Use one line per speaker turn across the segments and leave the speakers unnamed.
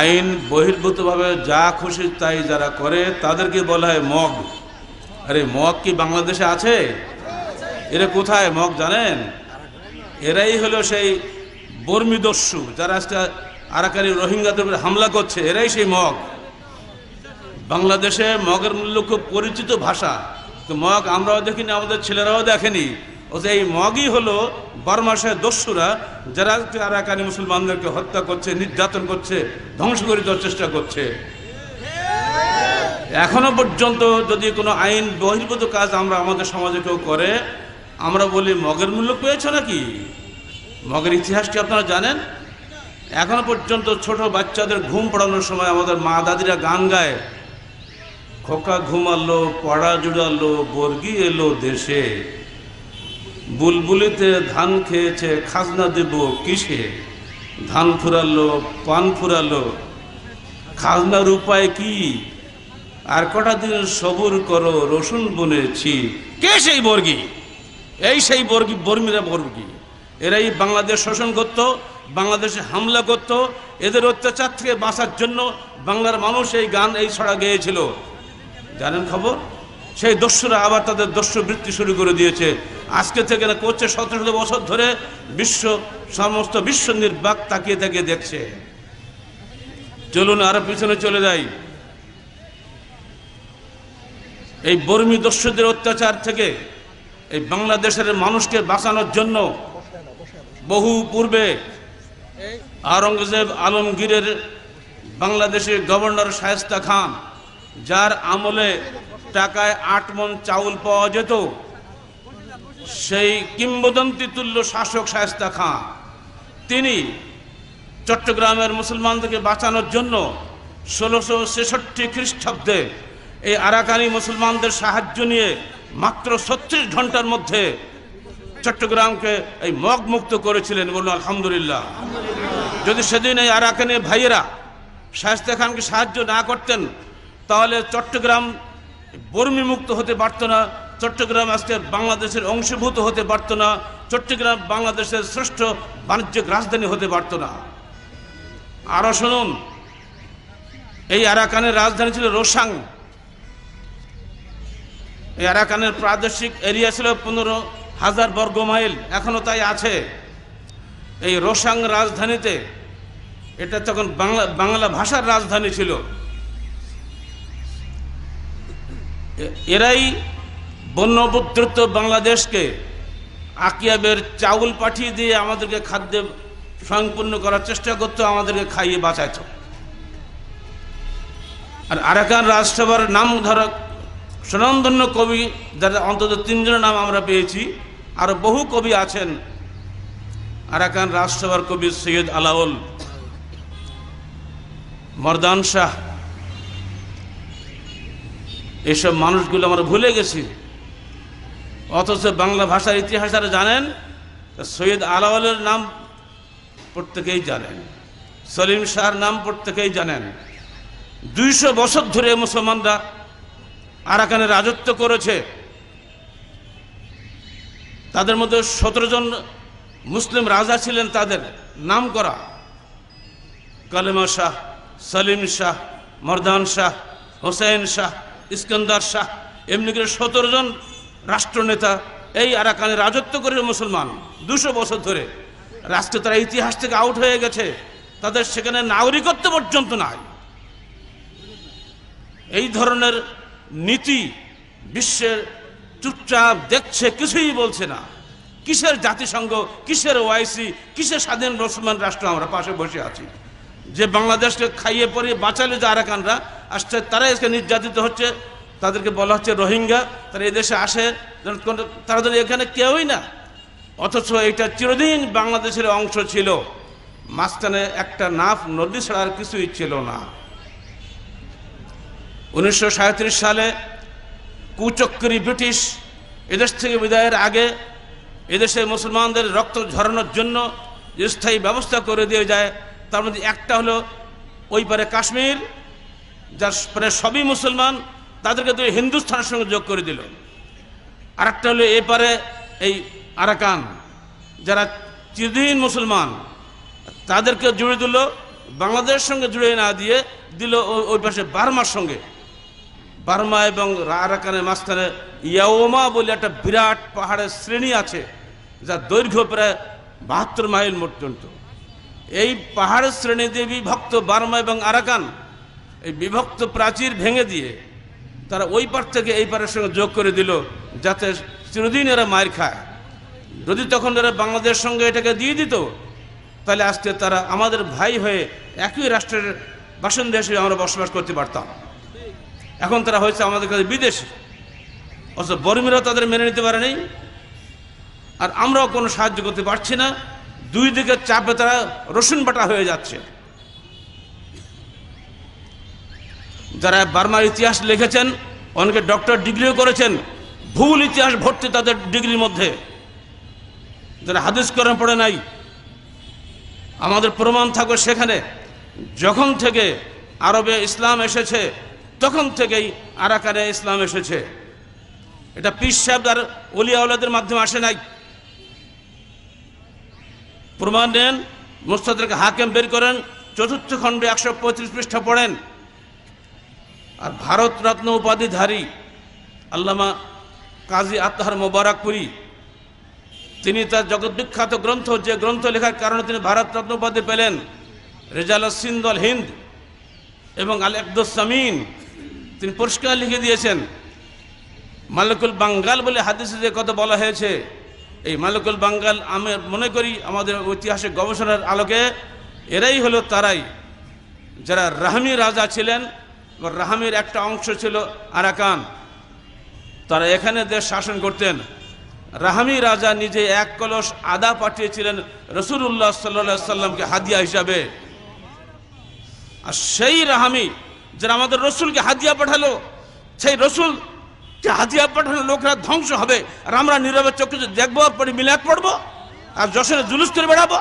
আইন বহির্ভূতভাবে যা খুশি তাই যারা করে তাদেরকে বলা হয় মগ আরে মগ কি বাংলাদেশে আছে এরা কোথায় মগ জানেন এরাই হলো সেই বর্মিদস্যু যারা আজকে আরাকারি রোহিঙ্গাদের উপরে হামলা করছে এরাই সেই মগ বাংলাদেশে মগের মূল্য খুব পরিচিত ভাষা তো মগ আমরাও দেখিনি আমাদের ছেলেরাও দেখেনি ও যে এই মগই হলো বর্মাসের দস্যুরা যারা আরাকানি মুসলমানদেরকে হত্যা করছে নির্যাতন করছে ধ্বংস করে দেওয়ার চেষ্টা করছে এখনো পর্যন্ত যদি কোনো আইন বহির্ভূত কাজ আমরা আমাদের সমাজে কেউ করে আমরা বলি মগের মূল্য পেয়েছো নাকি মগের ইতিহাস কি আপনারা জানেন এখনো পর্যন্ত ছোট বাচ্চাদের ঘুম পড়ানোর সময় আমাদের মা দাদিরা গান গায় খোকা ঘুমালো পড়া জুড়ালো বর্গি এলো দেশে বুলবুলিতে ধান খেয়েছে খাজনা দেব কিসে ধান ফুরালো পান ফুরালো খাজনার উপায় কি আর কটা দিন সবুর করো রসুন বুনেছি কে সেই বর্গি এই সেই বর্গি বর্মীরা বর্গি এরা এই বাংলাদেশ শোষণ করত বাংলাদেশে হামলা করত এদের অত্যাচার থেকে বাঁচার জন্য বাংলার মানুষ এই গান এই ছড়া গেয়েছিল জানেন খবর সেই দস্যুরা আবার তাদের দস্যু বৃত্তি শুরু করে দিয়েছে আজকে থেকে না করছে শত শত বছর ধরে বিশ্ব সমস্ত বিশ্ব নির্বাক তাকিয়ে তাকিয়ে দেখছে চলুন আরো পিছনে চলে যাই এই বর্মী দস্যুদের অত্যাচার থেকে এই বাংলাদেশের মানুষকে বাঁচানোর জন্য বহু পূর্বে আওরঙ্গজেব আলমগীরের বাংলাদেশের গভর্নর শায়স্তা খান যার আমলে টাকায় আট মন চাউল পাওয়া যেত সেই কিংবদন্তিতুল্য শাসক শায়স্তা খাঁ তিনি চট্টগ্রামের মুসলমানদেরকে বাঁচানোর জন্য ষোলোশো ছেষট্টি খ্রিস্টাব্দে এই আরাকানি মুসলমানদের সাহায্য নিয়ে মাত্র ছত্রিশ ঘন্টার মধ্যে চট্টগ্রামকে এই মগ মুক্ত করেছিলেন বলুন আলহামদুলিল্লাহ যদি সেদিন এই আরাকানি ভাইয়েরা শায়স্তা খানকে সাহায্য না করতেন তাহলে চট্টগ্রাম বর্মী মুক্ত হতে পারত না চট্টগ্রাম আজকে বাংলাদেশের অংশীভূত হতে পারত না চট্টগ্রাম বাংলাদেশের শ্রেষ্ঠ বাণিজ্যিক রাজধানী হতে পারত না আরও শুনুন এই আরাকানের রাজধানী ছিল রোসাং এই আরাকানের প্রাদেশিক এরিয়া ছিল পনেরো হাজার বর্গ মাইল এখনও তাই আছে এই রোসাং রাজধানীতে এটা তখন বাংলা বাংলা ভাষার রাজধানী ছিল এরাই তো বাংলাদেশকে আকিয়াবের চাউল পাঠিয়ে দিয়ে আমাদেরকে খাদ্য সম্পূর্ণ করার চেষ্টা করতো আমাদেরকে খাইয়ে বাঁচাইত আর আরাকান রাজসভার নাম ধরক স্বনামধন্য কবি যার অন্তত তিনজনের নাম আমরা পেয়েছি আর বহু কবি আছেন আরাকান রাজসভার কবি সৈয়দ আলাউল মর্দান শাহ এসব মানুষগুলো আমরা ভুলে গেছি অথচ বাংলা ভাষার ইতিহাস যারা জানেন সৈয়দ আলাওয়ালের নাম প্রত্যেকেই জানেন সলিম শাহর নাম প্রত্যেকেই জানেন দুইশো বছর ধরে মুসলমানরা আরাকানে রাজত্ব করেছে তাদের মধ্যে সতেরো জন মুসলিম রাজা ছিলেন তাদের নাম করা কালেমা শাহ সলিম শাহ মর্দান শাহ হোসেন শাহ ইস্কন্দার শাহ এমনি করে সতেরো জন রাষ্ট্রনেতা এই আরাকানে রাজত্ব করে মুসলমান দুশো বছর ধরে রাষ্ট্রে তারা ইতিহাস থেকে আউট হয়ে গেছে তাদের সেখানে নাগরিকত্ব পর্যন্ত নাই এই ধরনের নীতি বিশ্বের চুপচাপ দেখছে কিছুই বলছে না কিসের জাতিসংঘ কিসের ওয়াইসি কিসের স্বাধীন মুসলমান রাষ্ট্র আমরা পাশে বসে আছি যে বাংলাদেশকে খাইয়ে পরিয়ে বাঁচালে যে আরাকানরা আসছে তারা এসে নির্যাতিত হচ্ছে তাদেরকে বলা হচ্ছে রোহিঙ্গা তারা এদেশে আসে তারা যেন এখানে কেউই না অথচ এটা চিরদিন বাংলাদেশের অংশ ছিল মাঝখানে একটা নাফ নদী ছাড়া আর কিছুই ছিল না উনিশশো সালে কুচক্রি ব্রিটিশ এদেশ থেকে বিদায়ের আগে এদেশে মুসলমানদের রক্ত ঝরানোর জন্য স্থায়ী ব্যবস্থা করে দিয়ে যায় তার মধ্যে একটা হলো ওই পারে কাশ্মীর যার মানে সবই মুসলমান তাদেরকে তুমি হিন্দুস্থানের সঙ্গে যোগ করে দিল আর একটা হলো এপারে এই আরাকান যারা চিরদিন মুসলমান তাদেরকে জুড়ে দিল বাংলাদেশের সঙ্গে জুড়ে না দিয়ে দিল ওই পাশে বার্মার সঙ্গে বার্মা এবং আরাকানের মাঝখানে ইয়াওমা বলে একটা বিরাট পাহাড়ের শ্রেণী আছে যা দৈর্ঘ্য প্রায় বাহাত্তর মাইল পর্যন্ত এই পাহাড়ের শ্রেণী দিয়ে বিভক্ত বার্মা এবং আরাকান এই বিভক্ত প্রাচীর ভেঙে দিয়ে তারা ওই পার থেকে এই পারের সঙ্গে যোগ করে দিল যাতে চিরদিন এরা মায়ের খায় যদি তখন এরা বাংলাদেশের সঙ্গে এটাকে দিয়ে দিত তাহলে আজকে তারা আমাদের ভাই হয়ে একই রাষ্ট্রের বাসিন্দা হিসেবে আমরা বসবাস করতে পারতাম এখন তারা হয়েছে আমাদের কাছে বিদেশি অথচ বর্মীরাও তাদের মেনে নিতে পারেনি আর আমরাও কোনো সাহায্য করতে পারছি না দুই দিকে চাপে তারা রসুন বাটা হয়ে যাচ্ছে যারা বার্মার ইতিহাস লিখেছেন অনেকে ডক্টর ডিগ্রিও করেছেন ভুল ইতিহাস ভর্তি তাদের ডিগ্রির মধ্যে যারা হাদিস করেন পড়ে নাই আমাদের প্রমাণ থাকবে সেখানে যখন থেকে আরবে ইসলাম এসেছে তখন থেকেই আরাকারে ইসলাম এসেছে এটা পিস সাহেব আর অলিয়াউলাদের মাধ্যমে আসে নাই প্রমাণ নেন মুস্তাদেরকে হাকেম বের করেন চতুর্থ খণ্ডে একশো পঁয়ত্রিশ পৃষ্ঠা পড়েন আর ভারতরত্ন উপাধিধারী আল্লামা কাজী আত্মহার মোবারকপুরি তিনি তার জগৎবিখ্যাত গ্রন্থ যে গ্রন্থ লেখার কারণে তিনি ভারতরত্ন উপাধি পেলেন রেজাল সিন্দল হিন্দ এবং আল একদুসামিন তিনি পুরস্কার লিখে দিয়েছেন মালিকুল বাঙ্গাল বলে হাদিসে যে কথা বলা হয়েছে এই মালিকুল বাঙ্গাল আমি মনে করি আমাদের ঐতিহাসিক গবেষণার আলোকে এরাই হলো তারাই যারা রাহমি রাজা ছিলেন রাহামের একটা অংশ ছিল আরাকান তারা এখানে দেশ শাসন করতেন রাহামি রাজা নিজে এক কলস আদা পাঠিয়েছিলেন রসুল্লাহ সাল্লা সাল্লামকে হাদিয়া হিসাবে আর সেই রাহামি যারা আমাদের রসুলকে হাদিয়া পাঠালো সেই রসুল যে হাদিয়া পাঠানো লোকরা ধ্বংস হবে আর আমরা নীরবে চোখে দেখবো পরে মিলাদ পড়বো আর যশোরে জুলুস করে বেড়াবো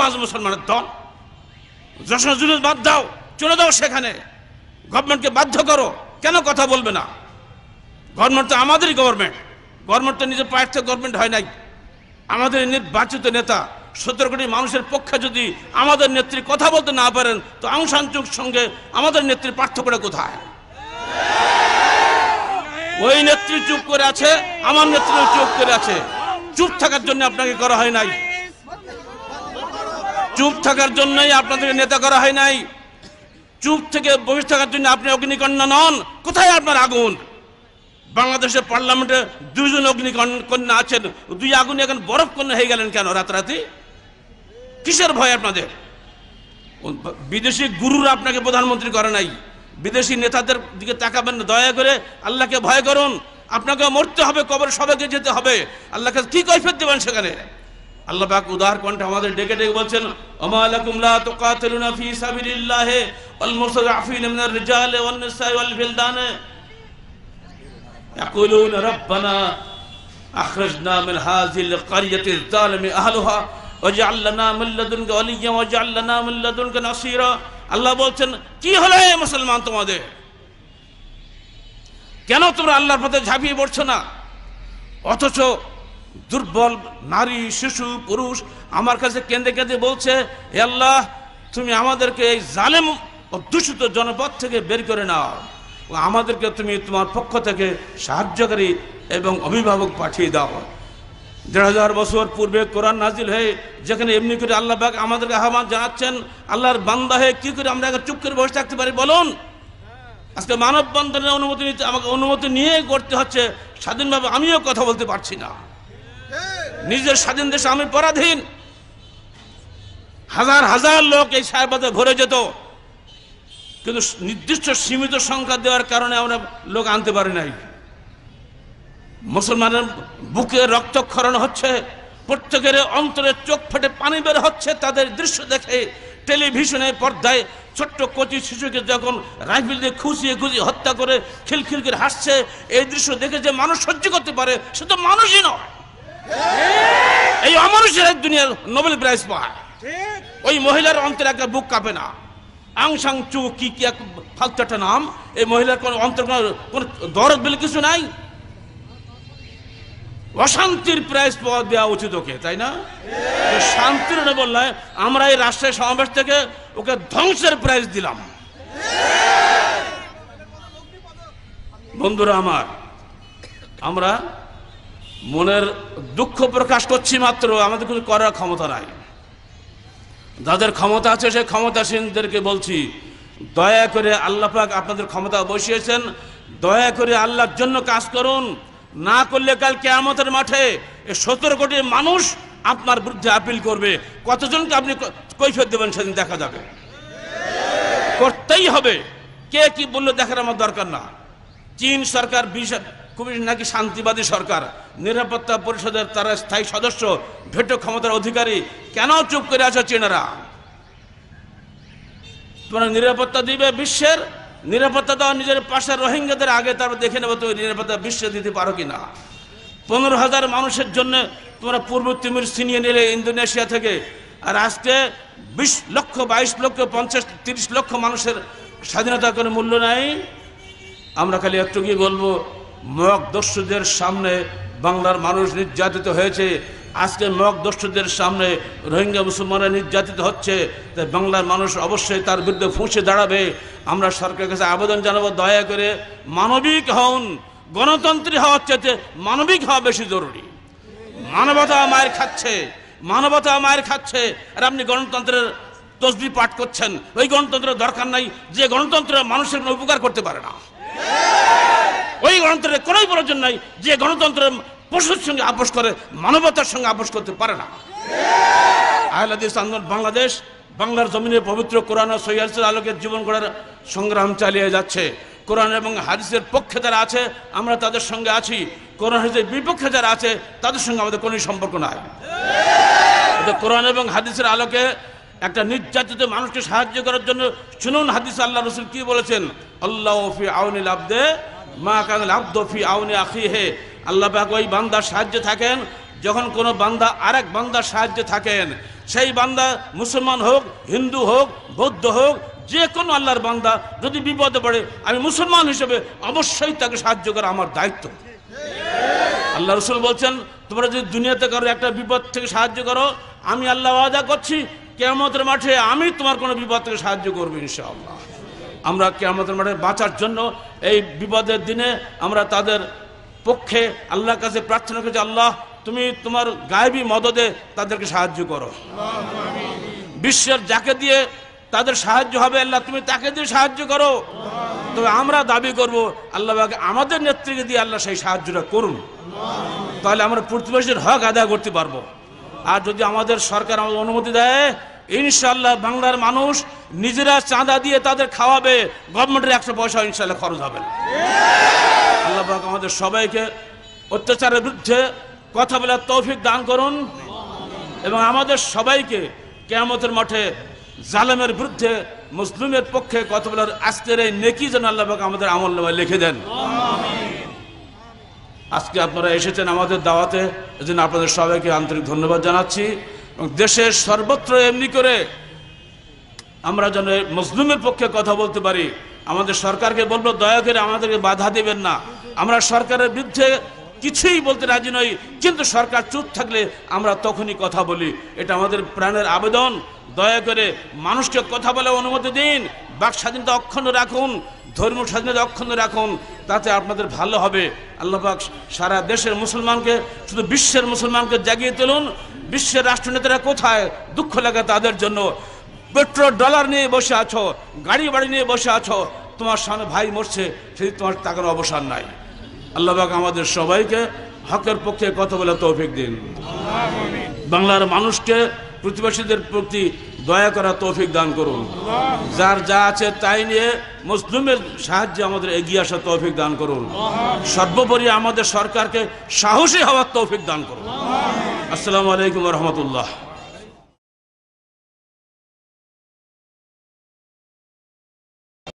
বাজ মুসলমানের দল যশোর জুলুস বাদ দাও চলে দাও সেখানে গভর্নমেন্টকে বাধ্য করো কেন কথা বলবে না গভর্নমেন্ট তো আমাদেরই গভর্নমেন্ট গভর্নমেন্ট তো নিজের পায়ের গভর্নমেন্ট হয় নাই আমাদের নির্বাচিত নেতা সতেরো কোটি মানুষের পক্ষে যদি আমাদের নেত্রী কথা বলতে না পারেন তো আংশাঞ্চুক সঙ্গে আমাদের নেত্রীর পার্থক্যটা কোথায় ওই নেত্রী চুপ করে আছে আমার নেত্রী চুপ করে আছে চুপ থাকার জন্য আপনাকে করা হয় নাই চুপ থাকার জন্যই আপনাদের নেতা করা হয় নাই চুপ থেকে বসে থাকার জন্য আপনি অগ্নিকন্যা নন কোথায় আপনার আগুন বাংলাদেশের পার্লামেন্টে দুইজন অগ্নিকন্যা আছেন দুই আগুনে এখন বরফ কন্যা হয়ে গেলেন কেন রাতারাতি কিসের ভয় আপনাদের বিদেশি গুরুর আপনাকে প্রধানমন্ত্রী করে নাই বিদেশি নেতাদের দিকে তাকাবেন না দয়া করে আল্লাহকে ভয় করুন আপনাকে মরতে হবে কবর সবাইকে যেতে হবে আল্লাহকে কি কৈফিয়ত দেবেন সেখানে আল্লাহ পাক উদার কণ্ঠে আমাদের ডেকে ডেকে বলছেন ওমা লা তুকাতিলুনা ফি সাবিলিল্লাহ ওয়াল মুসাদাফিন মিনার রিজাল ওয়ান নিসা ওয়াল বিলদান ইয়াকুলুন রাব্বানা আখরাজনা মিন হাযিল ক্বরিয়াতি যালিমি আহলুহা ওয়াজআল লানা মিন লাদুনকা ওয়াজআল লানা মিন লাদুনকা নাসীরা আল্লাহ বলছেন কি হলো হে মুসলমান তোমাদের কেন তোমরা আল্লাহর পথে ঝাঁপিয়ে পড়ছো না অথচ দুর্বল নারী শিশু পুরুষ আমার কাছে কেঁদে কেঁদে বলছে হে আল্লাহ তুমি আমাদেরকে এই জালেম দূষিত জনপথ থেকে বের করে নাও আমাদেরকে তুমি তোমার পক্ষ থেকে সাহায্যকারী এবং অভিভাবক পাঠিয়ে দাও দেড় হাজার বছর পূর্বে কোরআন নাজিল হয়ে যেখানে এমনি করে আল্লাহ বাক আমাদেরকে আহ্বান জানাচ্ছেন আল্লাহর বান্দা হয়ে কী করে আমরা এখন চুপ করে বসে থাকতে পারি বলুন আজকে মানব বন্ধনের অনুমতি নিতে আমাকে অনুমতি নিয়ে করতে হচ্ছে স্বাধীনভাবে আমিও কথা বলতে পারছি না নিজের স্বাধীন দেশে আমি পরাধীন হাজার হাজার লোক এই সাহেবাদে ভরে যেত কিন্তু নির্দিষ্ট সীমিত সংখ্যা দেওয়ার কারণে আমরা লোক আনতে পারি নাই মুসলমানের বুকে রক্তক্ষরণ হচ্ছে প্রত্যেকের অন্তরে চোখ ফেটে পানি বের হচ্ছে তাদের দৃশ্য দেখে টেলিভিশনে পর্দায় ছোট্ট কচি শিশুকে যখন রাইফেল দিয়ে খুঁচিয়ে খুঁজিয়ে হত্যা করে খিলখিল করে হাসছে এই দৃশ্য দেখে যে মানুষ সহ্য করতে পারে সে তো মানুষই নয় এই অমানুষের দুনিয়ার নোবেল প্রাইজ পায় ওই মহিলার অন্তর একটা বুক কাঁপে না আংসাং চু কি কি এক ফালতু একটা নাম এই মহিলার কোনো অন্তর কোনো কোনো দরদ বলে কিছু নাই অশান্তির প্রাইজ পাওয়া দেওয়া উচিত ওকে তাই না শান্তির নোবেল নয় আমরা এই রাষ্ট্রের সমাবেশ থেকে ওকে ধ্বংসের প্রাইজ দিলাম বন্ধুরা আমার আমরা মনের দুঃখ প্রকাশ করছি মাত্র আমাদের কিছু করার ক্ষমতা নাই যাদের ক্ষমতা আছে সে ক্ষমতাসীনদেরকে বলছি দয়া করে আল্লাহ পাক আপনাদের ক্ষমতা বসিয়েছেন দয়া করে আল্লাহর জন্য কাজ করুন না করলে কাল কেয়ামতের মাঠে সতেরো কোটি মানুষ আপনার বিরুদ্ধে আপিল করবে কতজনকে আপনি কৈফিয়ত দেবেন সেদিন দেখা যাবে করতেই হবে কে কি বললো দেখার আমার দরকার না চীন সরকার বিশ খুবই নাকি শান্তিবাদী সরকার নিরাপত্তা পরিষদের তারা স্থায়ী সদস্য ভেটো ক্ষমতার অধিকারী কেন চুপ করে আছো চীনারা তোমরা নিরাপত্তা দিবে বিশ্বের নিরাপত্তা দেওয়া নিজের পাশে রোহিঙ্গাদের আগে তারপর দেখে নেবো তুমি নিরাপত্তা বিশ্বে দিতে পারো কি না পনেরো হাজার মানুষের জন্য তোমরা পূর্ব তিমির ছিনিয়ে নিলে ইন্দোনেশিয়া থেকে আর আজকে বিশ লক্ষ বাইশ লক্ষ পঞ্চাশ তিরিশ লক্ষ মানুষের স্বাধীনতা কোনো মূল্য নাই আমরা খালি একটু গিয়ে বলবো মগদস্যুদের সামনে বাংলার মানুষ নির্যাতিত হয়েছে আজকে দস্যুদের সামনে রোহিঙ্গা মুসলমানরা নির্যাতিত হচ্ছে তাই বাংলার মানুষ অবশ্যই তার বিরুদ্ধে ফুঁসে দাঁড়াবে আমরা সরকারের কাছে আবেদন জানাবো দয়া করে মানবিক হন গণতন্ত্রী হওয়ার চেয়ে মানবিক হওয়া বেশি জরুরি মানবতা মায়ের খাচ্ছে মানবতা মায়ের খাচ্ছে আর আপনি গণতন্ত্রের তসবি পাঠ করছেন ওই গণতন্ত্রের দরকার নাই যে গণতন্ত্র মানুষের উপকার করতে পারে না ওই গণতন্ত্রের কোনোই প্রয়োজন নাই যে গণতন্ত্রের পশুর সঙ্গে আপোষ করে মানবতার সঙ্গে আপোষ করতে পারে না আহলাদিস আন্দোলন বাংলাদেশ বাংলার জমিনে পবিত্র কোরআন ও সৈয়াসের আলোকে জীবন গড়ার সংগ্রাম চালিয়ে যাচ্ছে কোরআন এবং হাদিসের পক্ষে যারা আছে আমরা তাদের সঙ্গে আছি কোরআন হাদিসের বিপক্ষে যারা আছে তাদের সঙ্গে আমাদের কোনোই সম্পর্ক নাই কোরআন এবং হাদিসের আলোকে একটা নির্যাতিত মানুষকে সাহায্য করার জন্য শুনুন হাদিস আল্লাহ রসুল কি বলেছেন আল্লাহ আউনিল আব্দে মা কাঙ্গল আব্দফি আউনে আখি হে আল্লাহ ওই বান্দার সাহায্যে থাকেন যখন কোনো বান্দা আরেক বান্দার সাহায্যে থাকেন সেই বান্দা মুসলমান হোক হিন্দু হোক বৌদ্ধ হোক যে কোনো আল্লাহর বান্দা যদি বিপদে পড়ে আমি মুসলমান হিসেবে অবশ্যই তাকে সাহায্য করা আমার দায়িত্ব আল্লাহ রসুল বলছেন তোমরা যদি দুনিয়াতে কারো একটা বিপদ থেকে সাহায্য করো আমি আল্লাহ আদা করছি কেমতের মাঠে আমি তোমার কোনো বিপদ থেকে সাহায্য করবো ইনশাআল্লাহ আমরা কেয়ামতের মাঠে বাঁচার জন্য এই বিপদের দিনে আমরা তাদের পক্ষে আল্লাহর কাছে প্রার্থনা করছি আল্লাহ তুমি তোমার গায়েবী মদদে তাদেরকে সাহায্য করো বিশ্বের যাকে দিয়ে তাদের সাহায্য হবে আল্লাহ তুমি তাকে দিয়ে সাহায্য করো তবে আমরা দাবি করব আল্লাহ আমাদের নেত্রীকে দিয়ে আল্লাহ সেই সাহায্যটা করুন তাহলে আমরা প্রতিবেশীর হক আদায় করতে পারবো আর যদি আমাদের সরকার আমাদের অনুমতি দেয় ইনশাল্লাহ বাংলার মানুষ নিজেরা চাঁদা দিয়ে তাদের খাওয়াবে গভর্নমেন্টের একশো পয়সা ইনশাল্লাহ খরচ হবে আল্লাহ আমাদের সবাইকে অত্যাচারের বিরুদ্ধে কথা বলার তৌফিক দান করুন এবং আমাদের সবাইকে কেয়ামতের মঠে জালেমের বিরুদ্ধে মুসলিমের পক্ষে কথা বলার আজকের এই নেকি যেন আল্লাহ আমাদের আমল নামায় লিখে দেন আজকে আপনারা এসেছেন আমাদের দাওয়াতে এজন্য আপনাদের সবাইকে আন্তরিক ধন্যবাদ জানাচ্ছি দেশের সর্বত্র এমনি করে আমরা যেন মজলুমের পক্ষে কথা বলতে পারি আমাদের সরকারকে বলবো দয়া করে আমাদেরকে বাধা দেবেন না আমরা সরকারের বিরুদ্ধে কিছুই বলতে রাজি নই কিন্তু সরকার চুপ থাকলে আমরা তখনই কথা বলি এটা আমাদের প্রাণের আবেদন দয়া করে মানুষকে কথা বলার অনুমতি দিন বাক স্বাধীনতা অক্ষুণ্ণ রাখুন ধর্মীয় স্বাধীনতা অক্ষুণ্ণ রাখুন তাতে আপনাদের ভালো হবে আল্লাহাক সারা দেশের মুসলমানকে শুধু বিশ্বের মুসলমানকে জাগিয়ে তুলুন বিশ্বের রাষ্ট্রনেতারা কোথায় দুঃখ লাগে তাদের জন্য পেট্রোল ডলার নিয়ে বসে আছো গাড়ি বাড়ি নিয়ে বসে আছো তোমার সামনে ভাই মরছে সেই তোমার তাকানোর অবসর নাই আল্লাহবাক আমাদের সবাইকে হকের পক্ষে কথা বলে তৌফিক দিন বাংলার মানুষকে প্রতিবেশীদের প্রতি দয়া করা তৌফিক দান করুন যার যা আছে তাই নিয়ে মুসলিমের সাহায্যে আমাদের এগিয়ে আসার তৌফিক দান করুন সর্বোপরি আমাদের সরকারকে সাহসী হওয়ার তৌফিক দান করুন আসসালামু আলাইকুম রহমতুল্লাহ